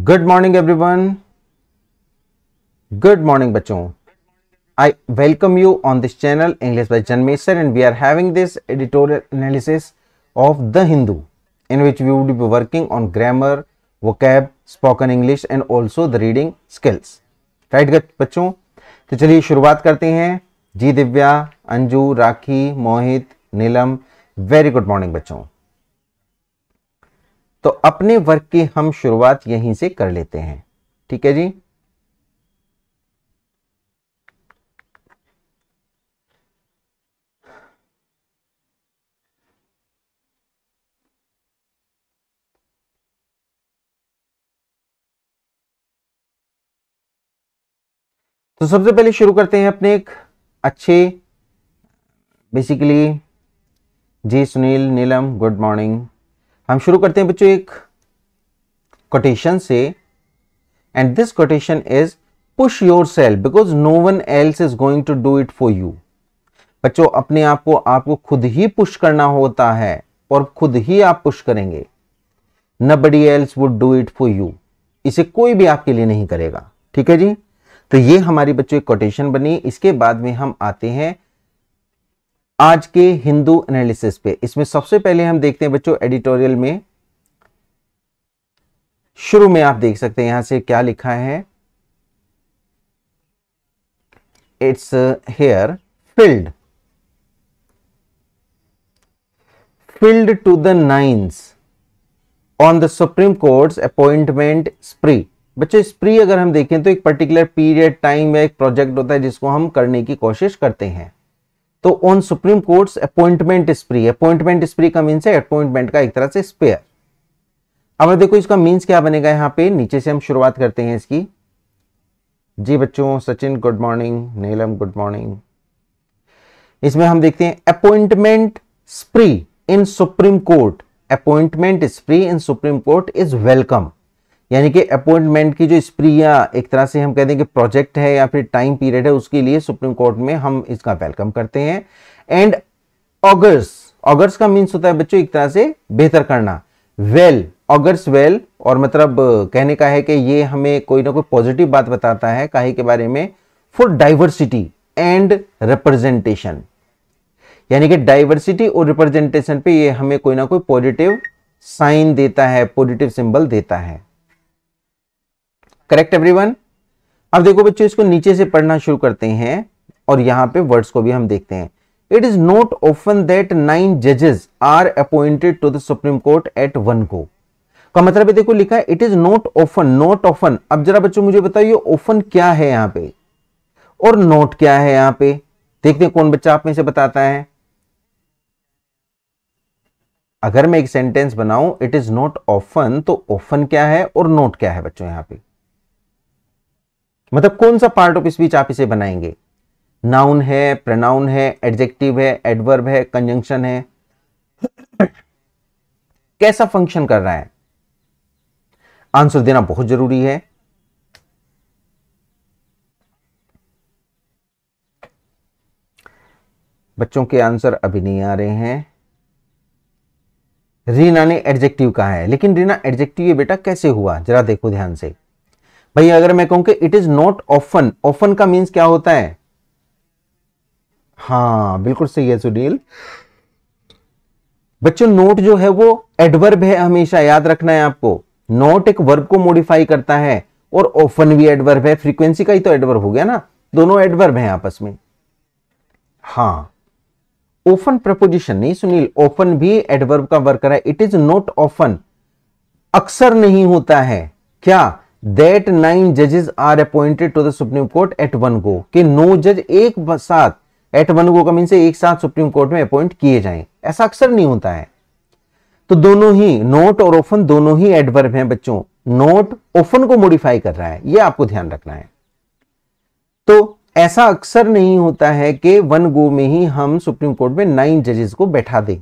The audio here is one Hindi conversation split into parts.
good morning everyone good morning बच्चों I welcome you on this channel English by Janmeshwar and we are having this editorial analysis of the Hindu in which we would be working on grammar vocab spoken English and also the reading skills right right, बच्चों तो चलिए शुरुआत करते हैं जी Divya Anju Rakhi Mohit Neelam very good morning बच्चों तो अपने वर्क की हम शुरुआत यहीं से कर लेते हैं ठीक है जी तो सबसे पहले शुरू करते हैं अपने एक अच्छे बेसिकली जी सुनील नीलम गुड मॉर्निंग हम शुरू करते हैं बच्चों एक कोटेशन से and this quotation is push yourself because no one else is going to do it for you बच्चों अपने आप को आपको खुद ही पुश करना होता है और खुद ही आप पुश करेंगे nobody else would do it for you इसे कोई भी आपके लिए नहीं करेगा ठीक है जी तो ये हमारी बच्चों एक कोटेशन बनी इसके बाद में हम आते हैं आज के हिंदू एनालिसिस पे इसमें सबसे पहले हम देखते हैं बच्चों एडिटोरियल में शुरू में आप देख सकते हैं यहां से क्या लिखा है it's here filled field to the nines on the Supreme Court appointment spree बच्चों स्प्री अगर हम देखें तो एक पर्टिकुलर पीरियड टाइम या एक प्रोजेक्ट होता है जिसको हम करने की कोशिश करते हैं तो on Supreme Court appointment spree appointment spree का मीन्स है अपॉइंटमेंट का एक तरह से स्पेयर अब देखो इसका मीन्स क्या बनेगा यहां पे नीचे से हम शुरुआत करते हैं इसकी जी बच्चों Sachin good morning Neelam good morning इसमें हम देखते हैं appointment spree in Supreme Court appointment spree in Supreme Court is welcome यानी कि अपॉइंटमेंट की जो स्प्रिया एक तरह से हम कहते हैं कि प्रोजेक्ट है या फिर टाइम पीरियड है उसके लिए सुप्रीम कोर्ट में हम इसका वेलकम करते हैं एंड ऑगर्स ऑगर्स का मीन्स होता है बच्चों एक तरह से बेहतर करना वेल ऑगर्स वेल और मतलब कहने का है कि ये हमें कोई ना कोई पॉजिटिव बात बताता है काहे के बारे में फॉर डाइवर्सिटी एंड रिप्रेजेंटेशन यानी कि डाइवर्सिटी और रिप्रेजेंटेशन पे ये हमें कोई ना कोई पॉजिटिव साइन देता है पॉजिटिव सिंबल देता है करेक्ट एवरीवन अब देखो बच्चों इसको नीचे से पढ़ना शुरू करते हैं और यहां पे वर्ड्स को भी हम देखते हैं it is not often that nine जजेस are appointed to the Supreme Court at one go का मतलब है देखो लिखा है it is not often not often अब जरा बच्चों मुझे बताओ ये ऑफन क्या है यहां पे और नोट क्या है यहां पे देखते हैं कौन बच्चा आप में से बताता है अगर मैं एक सेंटेंस बनाऊं इट इज नॉट ऑफन तो ऑफन क्या है और नोट क्या है बच्चों यहां पे मतलब कौन सा पार्ट ऑफ स्पीच आप इसे बनाएंगे नाउन है प्रनाउन है एडजेक्टिव है एडवर्ब है कंजंक्शन है कैसा फंक्शन कर रहा है आंसर देना बहुत जरूरी है बच्चों के आंसर अभी नहीं आ रहे हैं रीना ने एडजेक्टिव कहा है लेकिन रीना एडजेक्टिव ये बेटा कैसे हुआ जरा देखो ध्यान से भाई अगर मैं कहूं कि it is not often often का मीन्स क्या होता है हाँ बिल्कुल सही है सुनील बच्चों नोट जो है वो एडवर्ब है हमेशा याद रखना है आपको नोट एक वर्ब को मॉडिफाई करता है और ऑफन भी एडवर्ब है फ्रीक्वेंसी का ही तो एडवर्ब हो गया ना दोनों एडवर्ब हैं आपस में हाँ ओफन प्रपोजिशन नहीं सुनील ओफन भी एडवर्ब का वर्क है इट इज नॉट ऑफन अक्सर नहीं होता है क्या दैट नाइन जजेस are appointed to the Supreme Court at one go कि नो जज एक साथ एट वन गो का मीन से एक साथ सुप्रीम कोर्ट में अपॉइंट किए जाएं ऐसा अक्सर नहीं होता है तो दोनों ही नोट और ओफन दोनों ही एडवर्ब हैं बच्चों नोट ओफन को मॉडिफाई कर रहा है ये आपको ध्यान रखना है तो ऐसा अक्सर नहीं होता है कि वन गो में ही हम सुप्रीम कोर्ट में नाइन जजेस को बैठा दें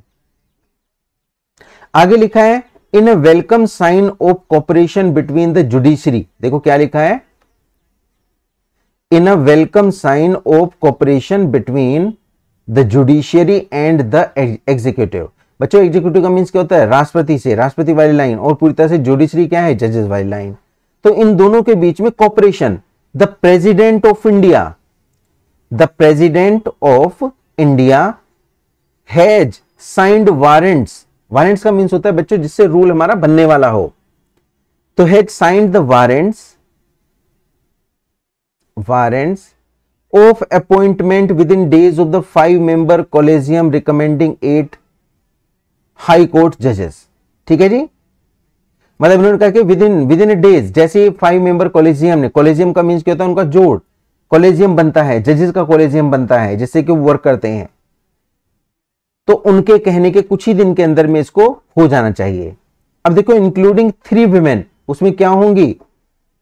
आगे लिखा है in a welcome sign of cooperation between the judiciary देखो क्या लिखा है in a welcome sign of cooperation between the judiciary and the executive बच्चों एग्जीक्यूटिव का मीन्स क्या होता है राष्ट्रपति से राष्ट्रपति वाली लाइन और पूरी तरह से जुडिशरी क्या है जजेस वाली लाइन तो इन दोनों के बीच में cooperation the President of India the President of India has signed warrants warrants का मीन्स होता है बच्चों जिससे रूल हमारा बनने वाला हो तो had signed the warrants of appointment within days of the five member collegium recommending eight high court जजेस ठीक है जी मतलब इन्होंने कहा कि within within days जैसे फाइव मेंबर कॉलेजियम ने कॉलेजियम का मीन्स क्या होता है उनका जोड़ कॉलेजियम बनता है जजेस का कॉलेजियम बनता है जिससे कि वो वर्क करते हैं तो उनके कहने के कुछ ही दिन के अंदर में इसको हो जाना चाहिए अब देखो इंक्लूडिंग थ्री वीमेन उसमें क्या होंगी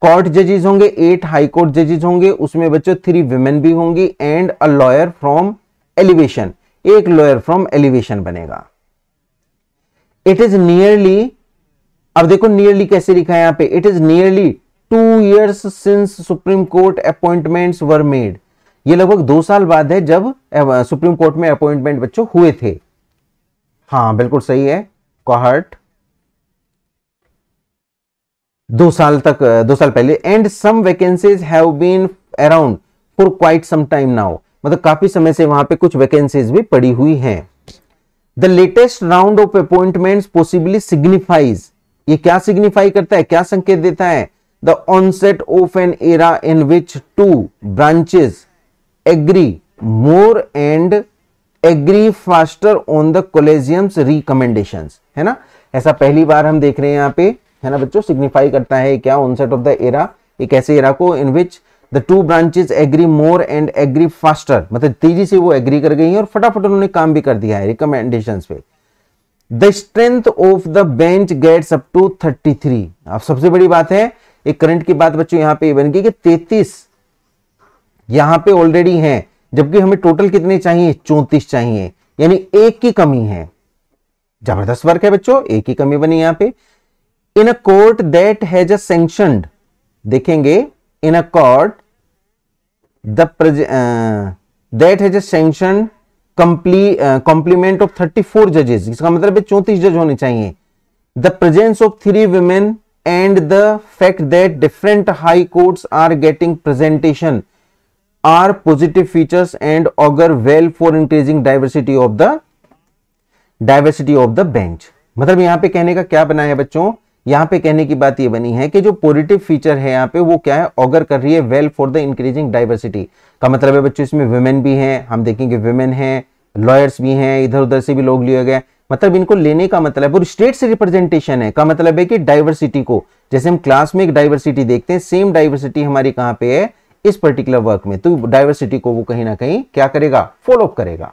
कोर्ट जजेस होंगे एट हाई कोर्ट जजेस होंगे उसमें बच्चों थ्री वीमेन भी होंगी and a lawyer from elevation एक लॉयर फ्रॉम एलिवेशन बनेगा इट इज नियरली अब देखो नियरली कैसे लिखा है यहां पे it is nearly two years since Supreme Court appointments were made ये लगभग दो साल बाद है जब सुप्रीम कोर्ट में अपॉइंटमेंट बच्चों हुए थे हाँ बिल्कुल सही है कोहर्ट दो साल तक दो साल पहले and some vacancies have been around for quite some time now मतलब काफी समय से वहां पे कुछ वैकेंसीज भी पड़ी हुई हैं the latest round of appointment possibly signifies ये क्या सिग्निफाई करता है क्या संकेत देता है the onset of an era in which two branches agree more and agree faster on the collegium's recommendation है ना ऐसा पहली बार हम देख रहे हैं यहां पे है ना बच्चों सिग्निफाई करता है क्या ऑनसेट ऑफ द एरा एक ऐसे एरा को in which the two branches agree more and agree faster मतलब तेजी से वो एग्री कर गई है और फटाफट उन्होंने काम भी कर दिया है रिकमेंडेशन पे the strength of the bench gets up to thirty three अब सबसे बड़ी बात है एक करंट की बात बच्चों यहां पर बन गई कि तैतीस यहां पे ऑलरेडी हैं जबकि हमें टोटल कितने चाहिए चौंतीस चाहिए यानी एक की कमी है जबरदस्त वर्क है बच्चों एक की कमी बनी यहां पे in a court that has a देखेंगे in a court the that has a sanction complement of thirty four जजेस इसका मतलब है चौंतीस जज होने चाहिए the presence of three women and the fact that different high courts are getting presentation are positive features and augur well for increasing diversity of the diversity of the bench मतलब यहां पे कहने का क्या बना है बच्चों यहां पे कहने की बात ये बनी है कि जो पॉजिटिव फीचर है यहां पे वो क्या है ऑगर कर रही है well for the increasing diversity का मतलब है बच्चों इसमें वुमेन भी हैं हम देखेंगे वुमेन हैं लॉयर्स भी हैं इधर उधर से भी लोग लिए गए मतलब इनको लेने का मतलब और स्टेट से रिप्रेजेंटेशन है का मतलब है कि डाइवर्सिटी को जैसे हम क्लास में एक डाइवर्सिटी देखते हैं सेम डाइवर्सिटी हमारी कहां पे है इस पर्टिकुलर वर्क में तो डायवर्सिटी को वो कहीं ना कहीं क्या करेगा फॉलोअप करेगा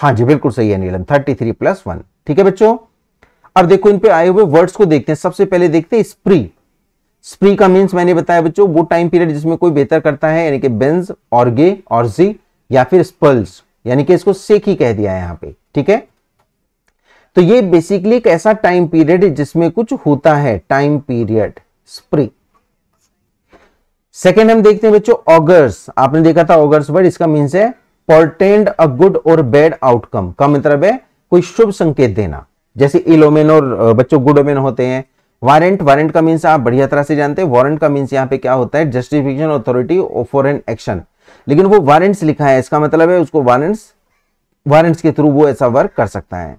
हाँ जी बिल्कुल सही है Neelam thirty three plus one ठीक है बच्चों अब देखो इन पे आए हुए वर्ड्स को देखते हैं सबसे पहले देखते हैं स्प्री स्प्री का मीन्स मैंने बताया बच्चों वो टाइम पीरियड जिसमें कोई बेहतर करता है यानी कि बेंज ऑर्गे ऑर्जी या फिर स्पल्स यानी कि इसको सेक ही कह दिया है यहां पर ठीक है तो ये बेसिकली एक ऐसा टाइम पीरियड है जिसमें कुछ होता है टाइम पीरियड स्प्री सेकेंड हम देखते हैं बच्चों ऑगर्स आपने देखा था ऑगर्स वर्ड इसका मीन्स है पोर्टेंड अ गुड और बैड आउटकम का मतलब है कोई शुभ संकेत देना जैसे इलोमेन और बच्चों गुड ओमेन होते हैं वारंट वारंट का मीन्स आप बढ़िया तरह से जानते हैं वारंट का मीन्स यहाँ पे क्या होता है justification authority for an action लेकिन वो वारंट्स लिखा है इसका मतलब है उसको वारंट्स वारंट्स के थ्रू वो ऐसा वर्क कर सकता है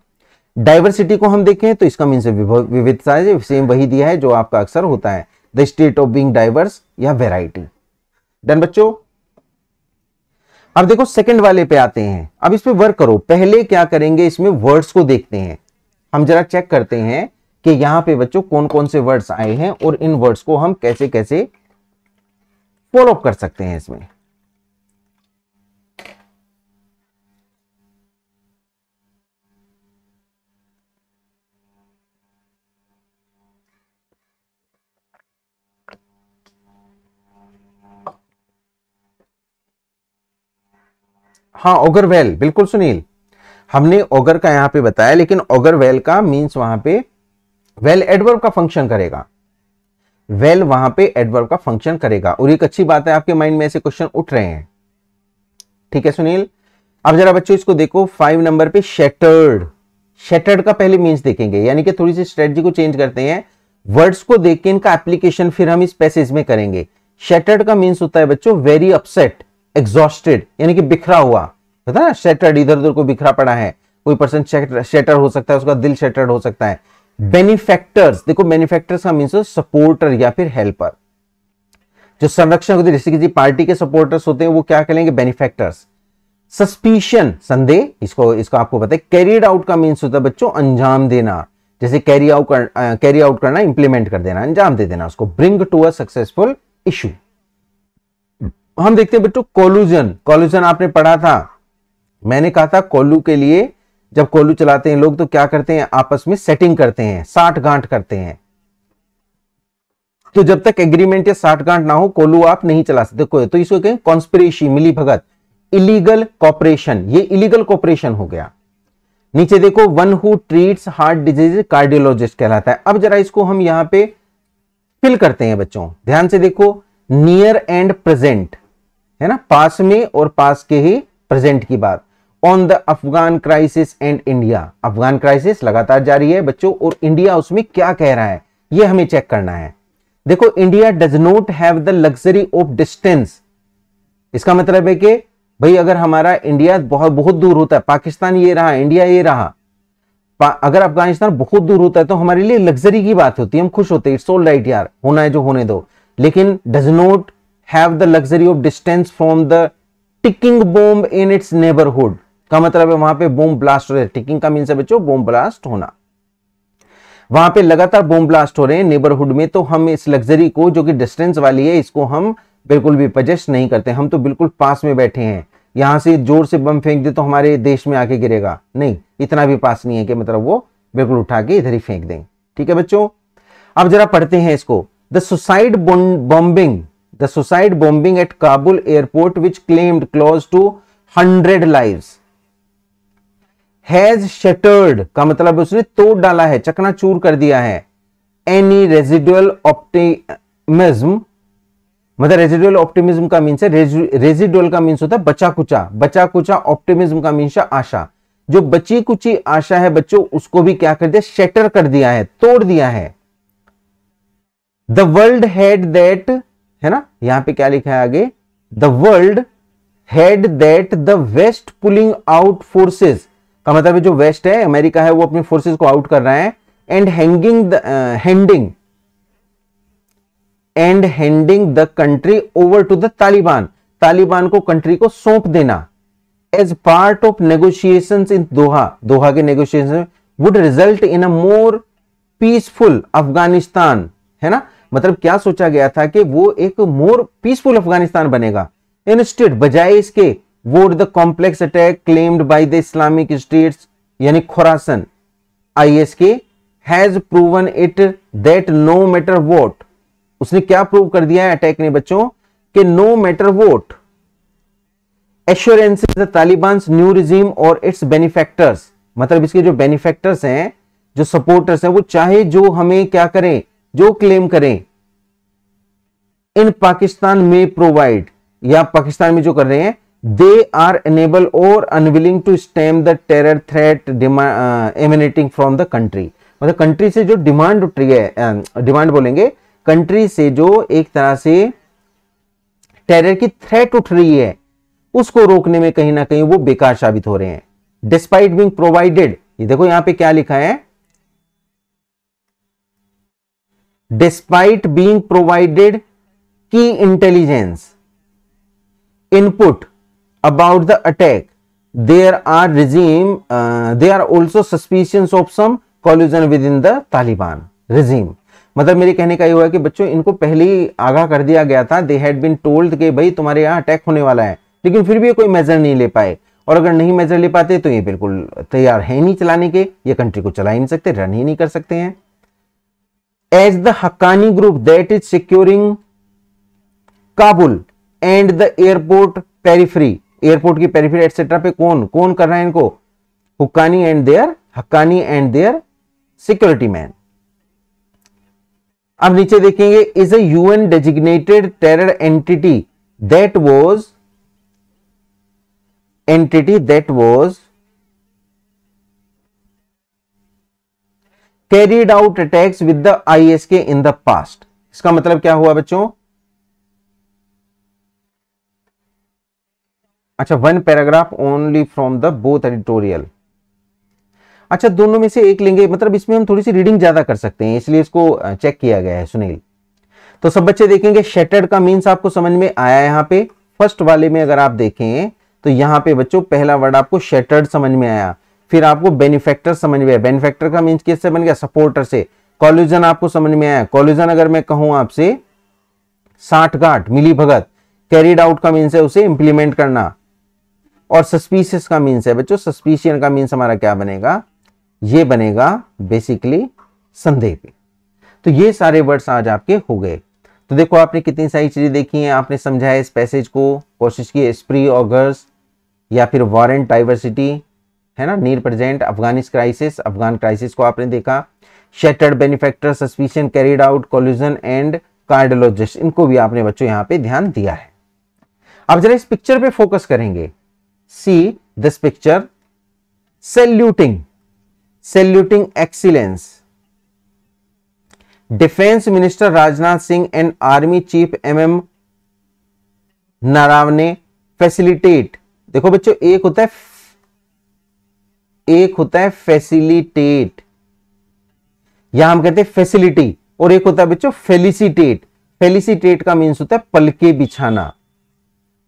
डाइवर्सिटी को हम देखें तो इसका मीन्स विविधता सेम वही दिया है जो आपका अक्सर होता है the state of being diverse या वेराइटी डन बच्चों अब देखो सेकंड वाले पे आते हैं अब इस वर्क करो पहले क्या करेंगे इसमें वर्ड्स को देखते हैं हम जरा चेक करते हैं कि यहां पे बच्चों कौन कौन से वर्ड्स आए हैं और इन वर्ड्स को हम कैसे कैसे फॉलो कर सकते हैं इसमें हाँ वेल बिल्कुल सुनील हमने ओगर का यहां पे बताया लेकिन ओगर वेल का मींस वहां पे वेल एडवर्ब का फंक्शन करेगा वेल well, वहां पे एडवर्ब का फंक्शन करेगा और एक अच्छी बात है आपके माइंड में ऐसे क्वेश्चन उठ रहे हैं ठीक है सुनील अब जरा बच्चों इसको देखो फाइव नंबर पे शेटर्ड शेटर्ड का पहले मीन्स देखेंगे यानी कि थोड़ी सी स्ट्रेटजी को चेंज करते हैं वर्ड्स को देख के इनका एप्लीकेशन फिर हम इस पैसेज में करेंगे शेटर्ड का मीन्स होता है बच्चों वेरी अपसेट एग्जॉस्टेड यानी कि बिखरा हुआ पता ना शेटर्ड इधर उधर को बिखरा पड़ा है कोई पर्सन शेटर हो सकता है उसका दिल शेटर्ड हो सकता है बेनिफेक्टर्स देखो बेनिफेक्टर्स का मीन्स सपोर्टर तो या फिर हेल्पर जो संरक्षण होते जैसे किसी पार्टी के सपोर्टर्स होते हैं वो क्या कहेंगे बेनिफेक्टर्स सस्पिशन संदेह इसको इसको आपको पता है कैरियड आउट का मीन्स होता है बच्चों अंजाम देना जैसे कैरी आउट कर कैरी आउट करना इंप्लीमेंट कर देना अंजाम दे देना उसको bring to a successful issue हम देखते हैं बेटो कोलूजन कोलूजन आपने पढ़ा था मैंने कहा था कोलू के लिए जब कोलू चलाते हैं लोग तो क्या करते हैं आपस में सेटिंग करते हैं साठ गांठ करते हैं तो जब तक एग्रीमेंट या साठ गांठ ना हो कोलू आप नहीं चला सकते तो इसको कहें कॉन्स्पिरेसी मिली भगत इलीगल कॉपरेशन ये इलीगल कॉपरेशन हो गया नीचे देखो one who treats heart disease cardiologist कहलाता है अब जरा इसको हम यहां पे फिल करते हैं बच्चों ध्यान से देखो नियर एंड प्रेजेंट है ना पास में और पास के ही प्रेजेंट की बात on the Afghan crisis and India Afghan crisis लगातार जारी है बच्चों और इंडिया उसमें क्या कह रहा है ये हमें चेक करना है देखो India does not have the luxury of distance इसका मतलब है कि भाई अगर हमारा इंडिया बहुत बहुत दूर होता है पाकिस्तान ये रहा इंडिया ये रहा अगर अफगानिस्तान बहुत दूर होता है तो हमारे लिए लग्जरी की बात होती है हम खुश होते हैं इट्स ऑल राइट यार होना है जो होने दो लेकिन does not have the luxury of distance from the ticking bomb in its neighbourhood का मतलब है वहां पे बोम ब्लास्ट हो रहे हैं टिकिंग का मीन से बच्चों बोम ब्लास्ट होना वहां पे लगातार बोम ब्लास्ट हो रहे हैं नेबरहुड में तो हम इस लग्जरी को जो कि डिस्टेंस वाली है इसको हम बिल्कुल भी पजेस्ट नहीं करते हम तो बिल्कुल पास में बैठे हैं यहां से जोर से बम फेंक दे तो हमारे देश में आके गिरेगा नहीं इतना भी पास नहीं है कि मतलब वो बिल्कुल उठा के इधर ही फेंक दें ठीक है बच्चों अब जरा पढ़ते हैं इसको the suicide bombing the suicide bombing at Kabul airport, which claimed close to 100 lives, has shattered का मतलब उसने तोड़ डाला है चूर कर दिया है एनी रेजिडुअल ऑप्टिमिज्म मतलब रेजिडुअल ऑप्टिमिज्म का मीन्स है रेजिडुअल का मीन्स होता है बचा कुचा बचा कुचा ऑप्टिमिज्म का मीन्स है आशा जो बची कुची आशा है बच्चों उसको भी क्या कर दिया शेटर कर दिया है तोड़ दिया है द वर्ल्ड हैड दैट है ना यहां पे क्या लिखा है आगे the world had that the West pulling out forces का मतलब जो वेस्ट है अमेरिका है वो अपने फोर्सेज को आउट कर रहा है and hanging handing and handing the country over to the Taliban Taliban को कंट्री को सौंप देना as part of negotiation in Doha Doha के negotiation would result in a more peaceful Afghanistan है ना मतलब क्या सोचा गया था कि वो एक मोर पीसफुल अफगानिस्तान बनेगा इन स्टेट बजाय इसके what the complex attack claimed by the Islamic States यानी खुरासन आईएस के has proven it that no matter what उसने क्या प्रूव कर दिया है अटैक ने बच्चों के no matter what assurance the Taliban new regime और इट्स बेनिफेक्टर्स मतलब इसके जो बेनिफेक्टर्स हैं जो सपोर्टर्स हैं वो चाहे जो हमें क्या करें जो क्लेम करें इन पाकिस्तान में प्रोवाइड या पाकिस्तान में जो कर रहे हैं दे आर एनेबल और unwilling to stem the terror threat emanating from the country मतलब कंट्री से जो डिमांड उठ रही है डिमांड um, बोलेंगे कंट्री से जो एक तरह से टेरर की थ्रेट उठ रही है उसको रोकने में कहीं ना कहीं वो बेकार साबित हो रहे हैं डिस्पाइट बिंग प्रोवाइडेड ये देखो यहां पे क्या लिखा है डिस्पाइट बीइंग प्रोवाइडेड की intelligence input about the attack there are regime they are also suspicions of some collusion within the Taliban regime मतलब मेरे कहने का ये हुआ कि बच्चों इनको पहले ही आगाह कर दिया गया था दे हैड बीन टोल्ड के भाई तुम्हारे यहाँ अटैक होने वाला है लेकिन फिर भी ये कोई मेजर नहीं ले पाए और अगर नहीं मेजर ले पाते तो ये बिल्कुल तैयार है नहीं चलाने के ये कंट्री को चला ही नहीं सकते रन ही नहीं कर सकते हैं as the Haqqani group that is securing Kabul and the airport periphery airport की पेरीफ्री एटसेट्रा पे कौन कौन कर रहा है इनको Haqqani and their Haqqani and their security man अब नीचे देखेंगे is a UN designated terror entity that was entity that was carried out attacks with the ISK in the past इसका मतलब क्या हुआ बच्चों अच्छा one paragraph only from the both editorial अच्छा दोनों में से एक लेंगे मतलब इसमें हम थोड़ी सी रीडिंग ज्यादा कर सकते हैं इसलिए इसको चेक किया गया है सुनील तो सब बच्चे देखेंगे शेटर्ड का मीन्स आपको समझ में आया यहां पे फर्स्ट वाले में अगर आप देखें तो यहां पे बच्चों पहला वर्ड आपको शेटर्ड समझ में आया फिर आपको बेनिफेक्टर समझ में बेनिफेक्टर का मीन किससे बन गया सपोर्टर से कॉल्यूजन आपको समझ में आया कॉल्यूजन अगर मैं कहूं आपसे साठ गांठ मिली भगत कैरिड आउट का मीन्स है उसे इंप्लीमेंट करना और सस्पीशियस का मीन्स है बच्चों सस्पीशियन का मीन्स हमारा क्या बनेगा ये बनेगा बेसिकली संदेह पे तो ये सारे वर्ड्स आज आपके हो गए तो देखो आपने कितनी सारी चीजें देखी हैं आपने समझाया इस पैसेज को कोशिश की स्प्री ऑगर्स या फिर वारंट डाइवर्सिटी है ना नीर प्रेजेंट अफगानिस क्राइसिस अफगान क्राइसिस को आपने देखा shattered benefactor suspicion carried out collusion and cardiologist इनको भी आपने बच्चों यहां पे ध्यान दिया है अब जरा इस पिक्चर पे फोकस करेंगे see this picture saluting saluting excellence defence minister Rajnath Singh and army chief M M Naravane facilitate देखो बच्चों एक होता है एक होता है फैसिलिटेट या हम कहते हैं फैसिलिटी और एक होता है बच्चों फेलिसिटेट फेलिसिटेट का मीन्स होता है पलके बिछाना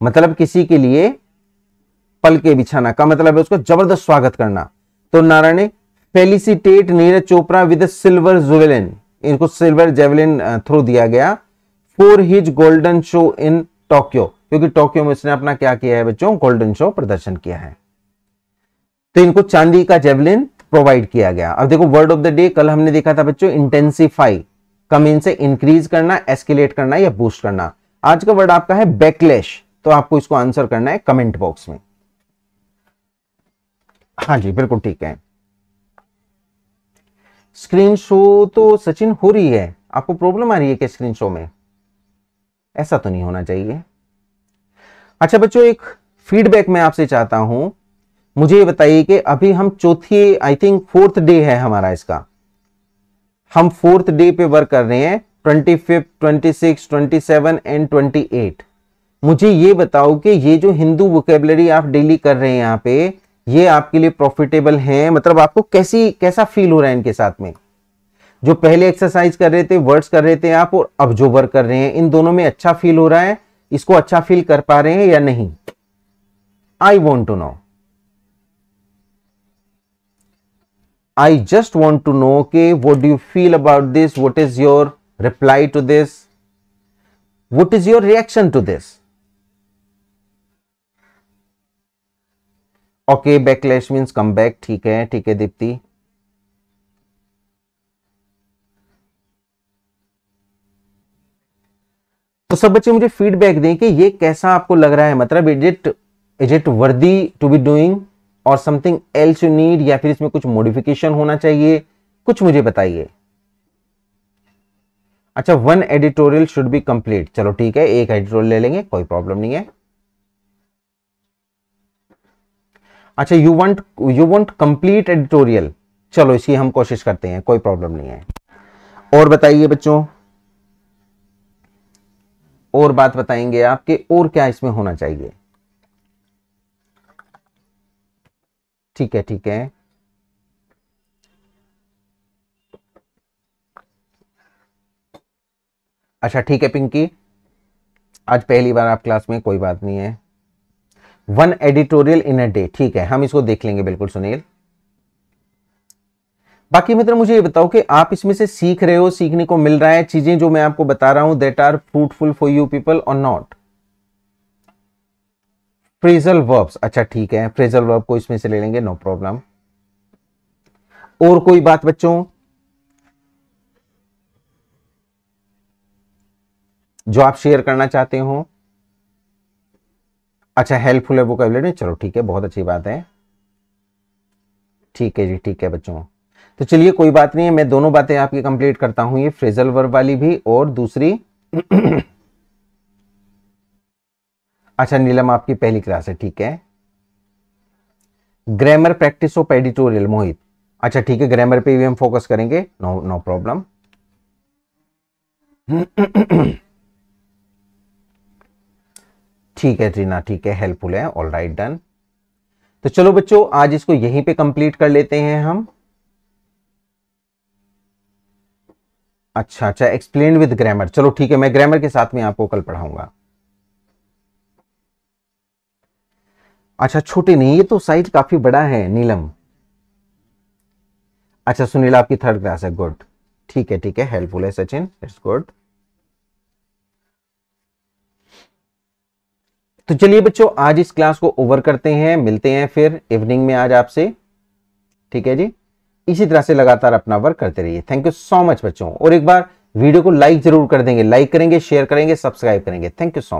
मतलब किसी के लिए पलके बिछाना का मतलब है उसको जबरदस्त स्वागत करना तो Narayan felicitate Neeraj Chopra with silver javelin इनको सिल्वर जेवलिन थ्रू दिया गया for his golden show in Tokyo क्योंकि टोक्यो में इसने अपना क्या किया है बच्चों गोल्डन शो प्रदर्शन किया है तो इनको चांदी का जेवलिन प्रोवाइड किया गया अब देखो वर्ड ऑफ द डे कल हमने देखा था बच्चों इंटेंसिफाई कम मीन से इंक्रीज करना एस्केलेट करना या बूस्ट करना आज का वर्ड आपका है बैकलेश तो आपको इसको आंसर करना है कमेंट बॉक्स में हाँ जी बिल्कुल ठीक है स्क्रीन शो तो सचिन हो रही है आपको प्रॉब्लम आ रही है क्या स्क्रीन शो में ऐसा तो नहीं होना चाहिए अच्छा बच्चों एक फीडबैक मैं आपसे चाहता हूं मुझे ये बताइए कि अभी हम चौथी आई थिंक फोर्थ डे है हमारा इसका हम फोर्थ डे पे वर्क कर रहे हैं twenty fifth twenty six twenty seven and twenty eight मुझे ये बताओ कि ये जो हिंदू वोकेबलरी आप डेली कर रहे हैं यहाँ पे ये आपके लिए प्रॉफिटेबल है मतलब आपको कैसी कैसा फील हो रहा है इनके साथ में जो पहले एक्सरसाइज कर रहे थे वर्ड्स कर रहे थे आप और अब जो वर्क कर रहे हैं इन दोनों में अच्छा फील हो रहा है इसको अच्छा फील कर पा रहे हैं या नहीं I want to know I just want to know के what do feel about this what is your reply to this what is your reaction to this okay backlash means come back ठीक है ठीक है दीप्ति तो सब बच्चे मुझे फीडबैक दें कि ये कैसा आपको लग रहा है मतलब is it is it worthy to be doing और समथिंग एल्स यू नीड या फिर इसमें कुछ मॉडिफिकेशन होना चाहिए कुछ मुझे बताइए अच्छा one editorial should be complete चलो ठीक है एक एडिटोरियल ले लेंगे कोई प्रॉब्लम नहीं है अच्छा you want you want complete editorial चलो इसकी हम कोशिश करते हैं कोई प्रॉब्लम नहीं है और बताइए बच्चों और बात बताएंगे आपके और क्या इसमें होना चाहिए ठीक है ठीक है अच्छा ठीक है पिंकी आज पहली बार आप क्लास में कोई बात नहीं है one editorial in a day ठीक है हम इसको देख लेंगे बिल्कुल सुनील बाकी मित्र मुझे ये बताओ कि आप इसमें से सीख रहे हो सीखने को मिल रहा है चीजें जो मैं आपको बता रहा हूं that are fruitful for you people और नॉट फ्रेजल वर्ब्स अच्छा ठीक है फ्रेजल वर्ब को इसमें से ले लेंगे नो प्रॉब्लम और कोई बात बच्चों जो आप शेयर करना चाहते हो अच्छा हेल्पफुल है वो कैबलेट चलो ठीक है बहुत अच्छी बात है ठीक है जी ठीक है बच्चों तो चलिए कोई बात नहीं है मैं दोनों बातें आपकी कंप्लीट करता हूं ये फ्रेजल वर्ब वाली भी और दूसरी अच्छा नीलम आपकी पहली क्लास है ठीक है grammar practice of editorial Mohit अच्छा ठीक है ग्रामर पे भी हम फोकस करेंगे नो नो प्रॉब्लम ठीक है ट्रीना ठीक है हेल्पफुल है ऑल राइट डन तो चलो बच्चों आज इसको यहीं पे कंप्लीट कर लेते हैं हम अच्छा अच्छा एक्सप्लेन विद ग्रामर चलो ठीक है मैं ग्रामर के साथ में आपको कल पढ़ाऊंगा अच्छा छोटे नहीं ये तो साइज काफी बड़ा है नीलम अच्छा सुनील आपकी थर्ड क्लास है गुड ठीक है ठीक है हेल्पफुल है सचिन इट्स गुड तो चलिए बच्चों आज इस क्लास को ओवर करते हैं मिलते हैं फिर इवनिंग में आज आपसे ठीक है जी इसी तरह से लगातार अपना वर्क करते रहिए थैंक यू सो मच बच्चों और एक बार वीडियो को लाइक जरूर कर देंगे लाइक करेंगे शेयर करेंगे सब्सक्राइब करेंगे थैंक यू सो मच